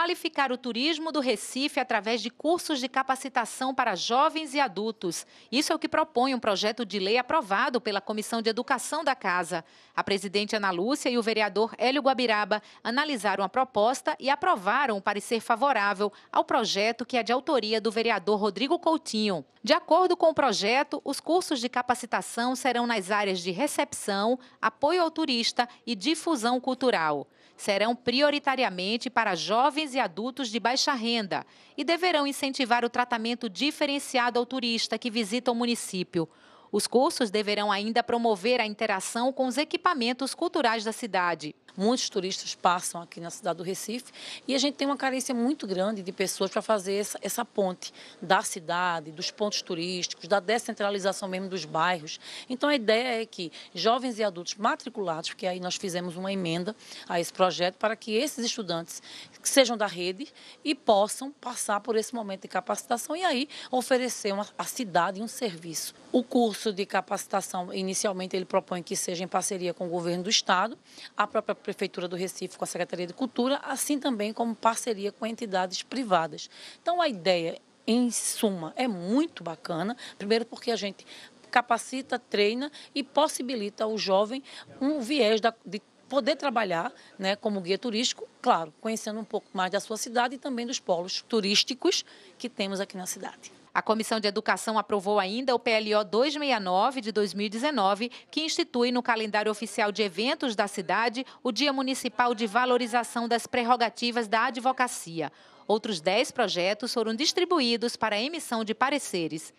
qualificar o turismo do Recife através de cursos de capacitação para jovens e adultos. Isso é o que propõe um projeto de lei aprovado pela Comissão de Educação da Casa. A presidente Ana Lúcia e o vereador Hélio Guabiraba analisaram a proposta e aprovaram o parecer favorável ao projeto que é de autoria do vereador Rodrigo Coutinho. De acordo com o projeto, os cursos de capacitação serão nas áreas de recepção, apoio ao turista e difusão cultural. Serão prioritariamente para jovens e adultos de baixa renda e deverão incentivar o tratamento diferenciado ao turista que visita o município. Os cursos deverão ainda promover a interação com os equipamentos culturais da cidade. Muitos turistas passam aqui na cidade do Recife e a gente tem uma carência muito grande de pessoas para fazer essa, essa ponte da cidade, dos pontos turísticos, da descentralização mesmo dos bairros. Então a ideia é que jovens e adultos matriculados, porque aí nós fizemos uma emenda a esse projeto para que esses estudantes sejam da rede e possam passar por esse momento de capacitação e aí oferecer uma, à cidade um serviço. O curso curso de capacitação, inicialmente ele propõe que seja em parceria com o governo do estado, a própria prefeitura do Recife com a Secretaria de Cultura, assim também como parceria com entidades privadas. Então a ideia em suma, é muito bacana. Primeiro, porque a gente capacita, treina e possibilita ao jovem um viés de poder trabalhar né, como guia turístico, claro, conhecendo um pouco mais da sua cidade e também dos polos turísticos que temos aqui na cidade. A Comissão de Educação aprovou ainda o PLO 269 de 2019, que institui no calendário oficial de eventos da cidade o Dia Municipal de Valorização das Prerrogativas da Advocacia. Outros 10 projetos foram distribuídos para a emissão de pareceres.